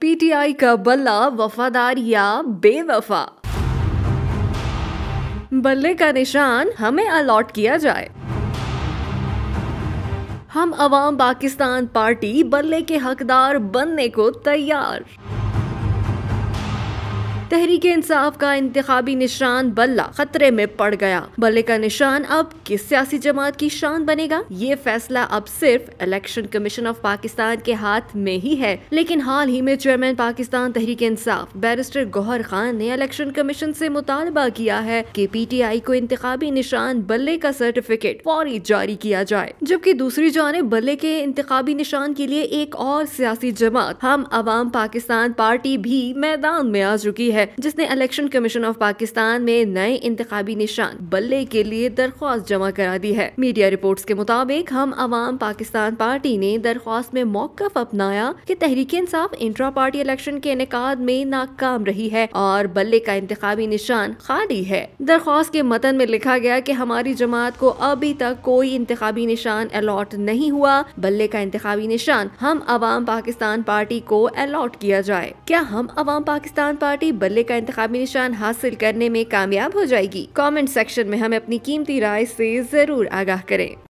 PTI का बल्ला वफादार या बेवफा बल्ले का निशान हमें अलॉट किया जाए हम अवाम पाकिस्तान पार्टी बल्ले के हकदार बनने को तैयार तहरीक इंसाफ का इंतबी निशान बल्ला खतरे में पड़ गया बल्ले का निशान अब किस सियासी जमात की शान बनेगा ये फैसला अब सिर्फ इलेक्शन कमीशन ऑफ पाकिस्तान के हाथ में ही है लेकिन हाल ही में चेयरमैन पाकिस्तान तहरीक इंसाफ बैरिस्टर गौहर खान ने इलेक्शन कमीशन ऐसी मुतालबा किया है की कि आई को इंतबी निशान बल्ले का सर्टिफिकेट फौरी जारी किया जाए जबकि दूसरी जानब बल्ले के इंतबी निशान के लिए एक और सियासी जमात हम आवाम पाकिस्तान पार्टी भी मैदान में आ चुकी है है जिसने इलेक्शन कमीशन ऑफ पाकिस्तान में नए इंतबी निशान बल्ले के लिए दरख्वास्त जमा करा दी है मीडिया रिपोर्ट के मुताबिक हम आवाम पाकिस्तान पार्टी ने दरख्वास्त में मौकफ अपनाया की Tehreek Insaf intra party election के इनका में नाकाम रही है और बल्ले का इंतबी निशान खाली है दरख्वास्त के मतन में लिखा गया की हमारी जमात को अभी तक कोई इंतबी निशान अलॉट नहीं हुआ बल्ले का इंतबी निशान हम आवाम पाकिस्तान पार्टी को अलॉट किया जाए क्या हम आवाम पाकिस्तान पार्टी बल्ले का इंतजामी निशान हासिल करने में कामयाब हो जाएगी कॉमेंट सेक्शन में हमें अपनी कीमती राय से जरूर आगाह करें